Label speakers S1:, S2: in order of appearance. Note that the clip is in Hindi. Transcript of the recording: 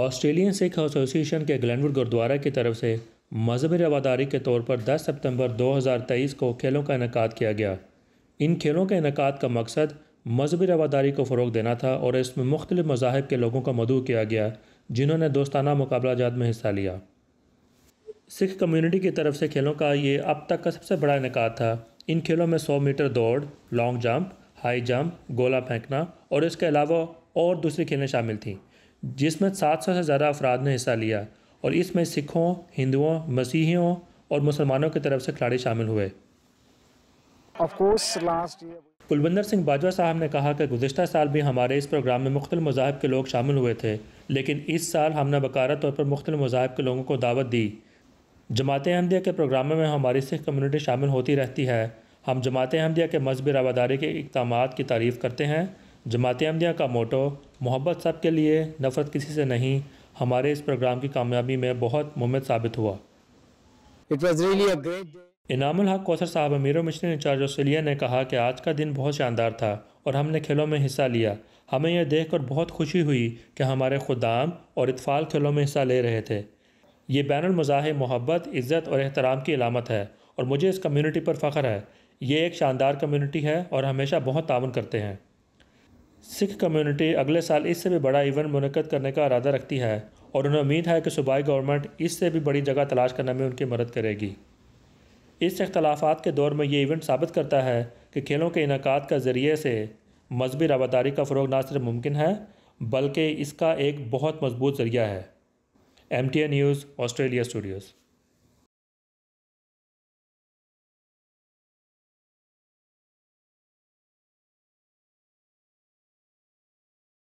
S1: ऑस्ट्रेलियन सिख एसोसिएशन के ग्लनवुड गुरुद्वारा की तरफ से मजहबी रवादारी के तौर पर 10 सितंबर 2023 को खेलों का इनका किया गया इन खेलों के इनका का मकसद मजहबी रवादारी को फ़रोग देना था और इसमें मुख्तु मजाहब के लोगों का मदू किया गया जिन्होंने दोस्ताना मुकाबला जात में हिस्सा लिया सिख कम्यूनिटी की तरफ से खेलों का ये अब तक का सबसे बड़ा इनका था इन खेलों में सौ मीटर दौड़ लॉन्ग जंप हाई जंप गोला फेंकना और इसके अलावा और दूसरी खेलें शामिल थीं जिसमें 700 से ज़्यादा अफराद ने हिस्सा लिया और इसमें सिखों हिंदुओं मसीहियों और मुसलमानों की तरफ से खिलाड़ी शामिल हुए कुलविंदर सिंह बाजवा साहब ने कहा कि गुजशत साल भी हमारे इस प्रोग्राम में मुख्तल मजाहब के लोग शामिल हुए थे लेकिन इस साल हमने बकारा तौर पर मुख्तल मजाहब के लोगों को दावत दी जमात अहमदिया के प्रोग्राम में हमारी सिख कम्यूनिटी शामिल होती रहती है हम जमात अहमदिया के मजहबी रवादारी के इकदाम की तारीफ़ करते हैं जमात अहमदिया का मोटो मोहब्बत सब के लिए नफ़रत किसी से नहीं हमारे इस प्रोग्राम की कामयाबी में बहुत मुहमद साबित हुआ इनाम हक कौसर साहब अमीर मिश्र इंचार्ज ऑस्ट्रेलिया ने कहा कि आज का दिन बहुत शानदार था और हमने खेलों में हिस्सा लिया हमें यह देखकर बहुत खुशी हुई कि हमारे खुदाम और इतफ़ाल खेलों में हिस्सा ले रहे थे ये अमजाह मोहब्बत इज़्ज़त और एहतराम की अलामत है और मुझे इस कम्यूनिटी पर फ़ख्र है ये एक शानदार कम्यूनिटी है और हमेशा बहुत ताउन करते हैं सिख कम्युनिटी अगले साल इससे भी बड़ा इवेंट मुनद करने का इरादा रखती है और उन्हें उम्मीद है कि सूबाई गवर्नमेंट इससे भी बड़ी जगह तलाश करने में उनकी मदद करेगी इस अख्तलाफात के दौर में ये इवेंट साबित करता है कि खेलों के इनका का ज़रिए से मजहबी रवादारी का फ़रोग ना सिर्फ मुमकिन है बल्कि इसका एक बहुत मजबूत ज़रिया है M T A news Australia Studios